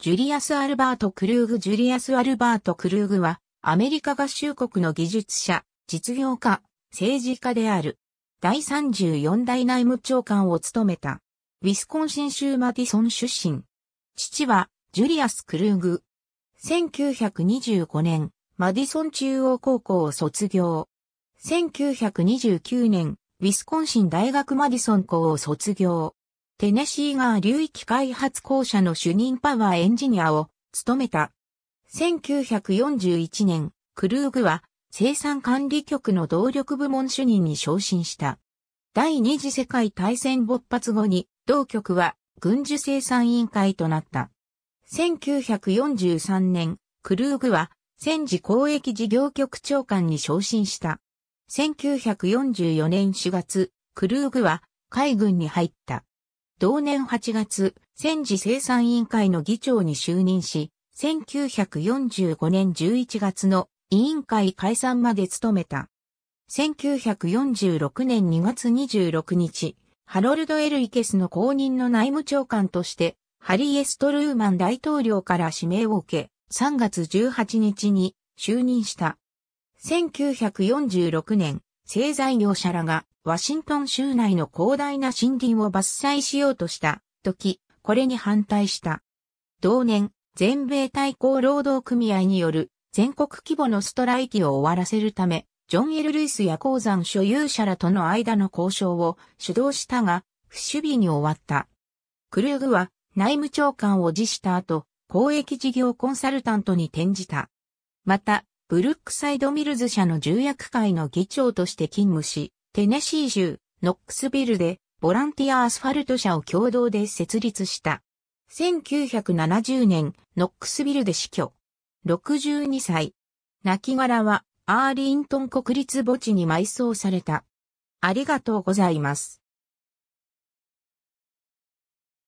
ジュリアス・アルバート・クルーグジュリアス・アルバート・クルーグは、アメリカ合衆国の技術者、実業家、政治家である。第34代内務長官を務めた。ウィスコンシン州マディソン出身。父は、ジュリアス・クルーグ。1925年、マディソン中央高校を卒業。1929年、ウィスコンシン大学マディソン校を卒業。テネシー川流域開発公社の主任パワーエンジニアを務めた。1941年、クルーグは生産管理局の動力部門主任に昇進した。第二次世界大戦勃発後に、同局は軍需生産委員会となった。1943年、クルーグは戦時交易事業局長官に昇進した。1944年4月、クルーグは海軍に入った。同年8月、戦時生産委員会の議長に就任し、1945年11月の委員会解散まで務めた。1946年2月26日、ハロルド・エル・イケスの後任の内務長官として、ハリエ・ストルーマン大統領から指名を受け、3月18日に就任した。1946年、製材業者らがワシントン州内の広大な森林を伐採しようとした時、これに反対した。同年、全米対抗労働組合による全国規模のストライキを終わらせるため、ジョン・エル・ルイスや鉱山所有者らとの間の交渉を主導したが、不守備に終わった。クルーグは内務長官を辞した後、公益事業コンサルタントに転じた。また、ブルックサイドミルズ社の重役会の議長として勤務し、テネシー州、ノックスビルで、ボランティアアスファルト社を共同で設立した。1970年、ノックスビルで死去。62歳。亡骸は、アーリントン国立墓地に埋葬された。ありがとうございます。